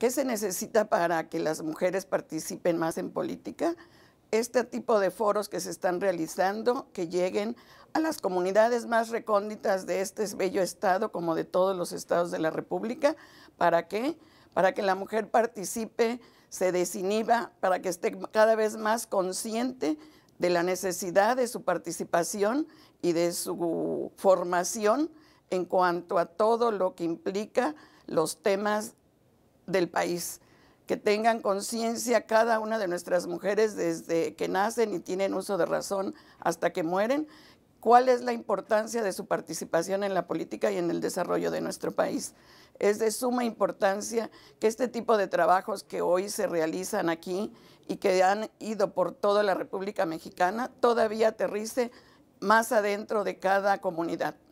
¿Qué se necesita para que las mujeres participen más en política? Este tipo de foros que se están realizando, que lleguen a las comunidades más recónditas de este bello estado, como de todos los estados de la República, ¿para qué? Para que la mujer participe, se desinhiba, para que esté cada vez más consciente de la necesidad de su participación y de su formación en cuanto a todo lo que implica los temas del país, que tengan conciencia cada una de nuestras mujeres desde que nacen y tienen uso de razón hasta que mueren, cuál es la importancia de su participación en la política y en el desarrollo de nuestro país. Es de suma importancia que este tipo de trabajos que hoy se realizan aquí y que han ido por toda la República Mexicana todavía aterrice más adentro de cada comunidad.